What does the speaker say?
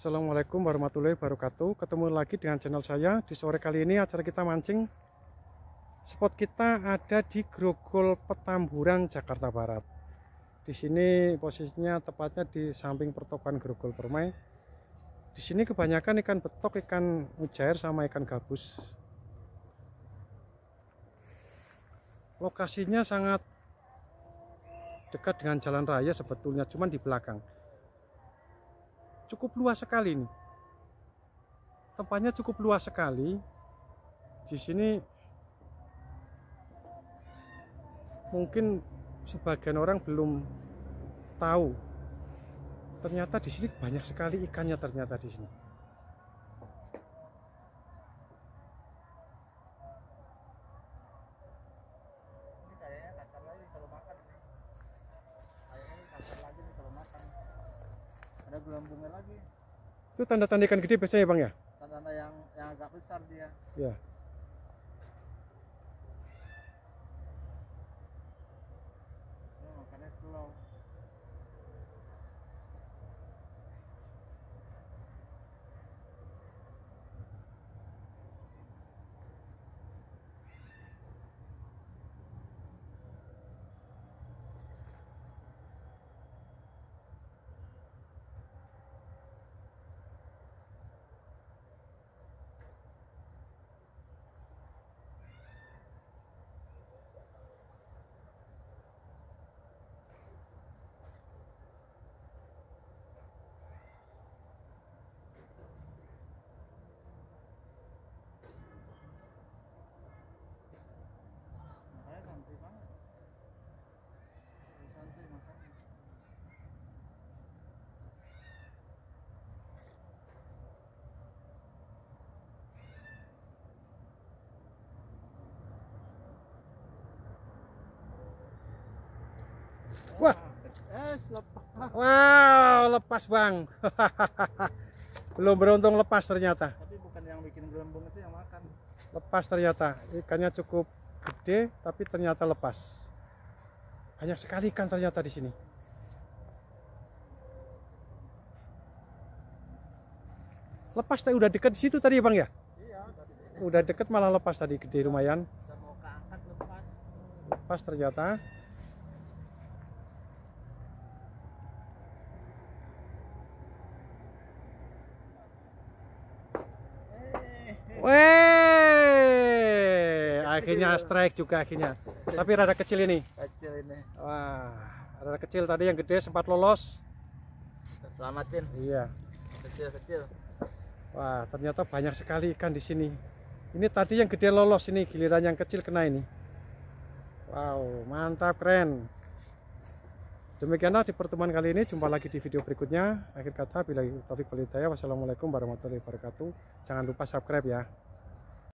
Assalamualaikum warahmatullahi wabarakatuh Ketemu lagi dengan channel saya Di sore kali ini acara kita mancing Spot kita ada di Grogol Petamburan, Jakarta Barat Di sini posisinya tepatnya di samping pertokohan Grogol Permai Di sini kebanyakan ikan betok, ikan mujair, sama ikan gabus Lokasinya sangat dekat dengan jalan raya sebetulnya cuman di belakang cukup luas sekali nih. Tempatnya cukup luas sekali. Di sini mungkin sebagian orang belum tahu. Ternyata di sini banyak sekali ikannya ternyata di sini. ada gelembungnya lagi itu tanda-tanda ikan gede biasanya ya bang ya tanda-tanda yang yang agak besar dia ya Wah. Yes, lepas. Wow, lepas bang. Belum beruntung lepas ternyata. Tapi bukan yang bikin gelembung itu yang makan. Lepas ternyata. Ikannya cukup gede, tapi ternyata lepas. Banyak sekali ikan ternyata di sini. Lepas tadi udah deket di situ tadi ya bang ya? Iya. Udah deket malah lepas tadi gede lumayan. Lepas ternyata. Weh, akhirnya strike juga akhirnya. Tapi rada kecil ini. Kecil ini. Wah, rada kecil tadi yang gede sempat lolos. Selamatin. Iya. Kecil-kecil. Wah, ternyata banyak sekali ikan di sini. Ini tadi yang gede lolos ini, giliran yang kecil kena ini. Wow, mantap keren. Demikianlah di pertemuan kali ini, jumpa lagi di video berikutnya. Akhir kata, bila Taufik ya. wassalamualaikum warahmatullahi wabarakatuh. Jangan lupa subscribe ya.